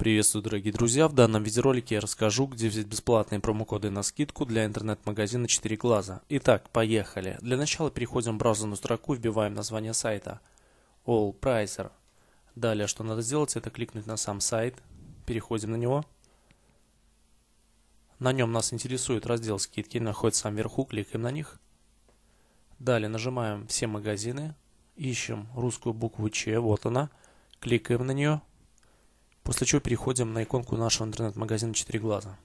Приветствую, дорогие друзья! В данном видеоролике я расскажу, где взять бесплатные промокоды на скидку для интернет-магазина 4 глаза. Итак, поехали! Для начала переходим в браузерную строку и вбиваем название сайта All Pricer. Далее, что надо сделать, это кликнуть на сам сайт. Переходим на него. На нем нас интересует раздел «Скидки», находится в самом верху, кликаем на них. Далее нажимаем «Все магазины», ищем русскую букву «Ч», вот она, кликаем на нее – После чего переходим на иконку нашего интернет-магазина «Четыре глаза».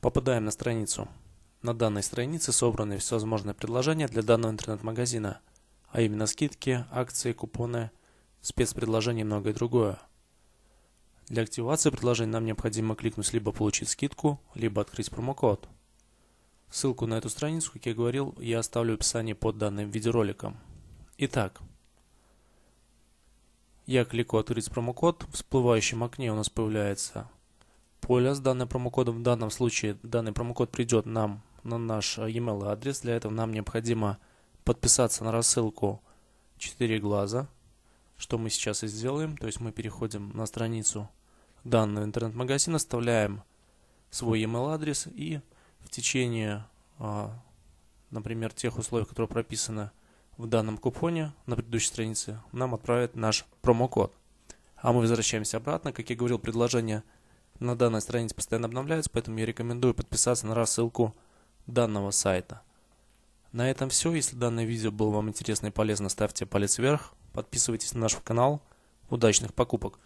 Попадаем на страницу. На данной странице собраны всевозможные предложения для данного интернет-магазина, а именно скидки, акции, купоны, спецпредложения и многое другое. Для активации предложений нам необходимо кликнуть либо «Получить скидку», либо «Открыть промокод». Ссылку на эту страницу, как я говорил, я оставлю в описании под данным видеороликом. Итак, я кликаю открыть промокод, в всплывающем окне у нас появляется поле с данным промокодом. В данном случае данный промокод придет нам на наш э, e-mail адрес. Для этого нам необходимо подписаться на рассылку Четыре глаза, что мы сейчас и сделаем. То есть мы переходим на страницу данного интернет-магазина, оставляем свой e-mail адрес и в течение, а, например, тех условий, которые прописаны в данном купоне на предыдущей странице нам отправят наш промокод. А мы возвращаемся обратно. Как я говорил, предложения на данной странице постоянно обновляются, поэтому я рекомендую подписаться на рассылку данного сайта. На этом все. Если данное видео было вам интересно и полезно, ставьте палец вверх, подписывайтесь на наш канал. Удачных покупок!